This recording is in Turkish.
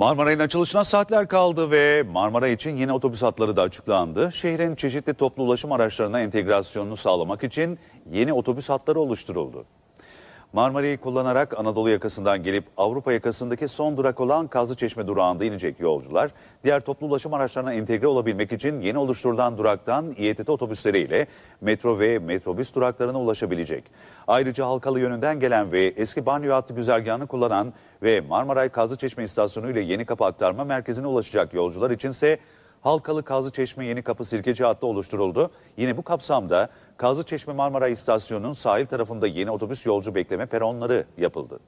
Marmaray'ın açılışına saatler kaldı ve Marmara için yeni otobüs hatları da açıklandı. Şehrin çeşitli toplu ulaşım araçlarına entegrasyonunu sağlamak için yeni otobüs hatları oluşturuldu. Marmara'yı kullanarak Anadolu yakasından gelip Avrupa yakasındaki son durak olan Kazlıçeşme durağında inecek yolcular, diğer toplu ulaşım araçlarına entegre olabilmek için yeni oluşturulan duraktan İETT otobüsleriyle metro ve metrobüs duraklarına ulaşabilecek. Ayrıca Halkalı yönünden gelen ve eski banyo hattı güzergahını kullanan ve Marmaray Kazlıçeşme istasyonu ile Yeni Kapı Aktarma Merkezi'ne ulaşacak yolcular içinse Halkalı Kazı Çeşme Yeni Kapı Sirkeci hattı oluşturuldu. Yine bu kapsamda Kazı Çeşme Marmara İstasyonu'nun sahil tarafında yeni otobüs yolcu bekleme peronları yapıldı.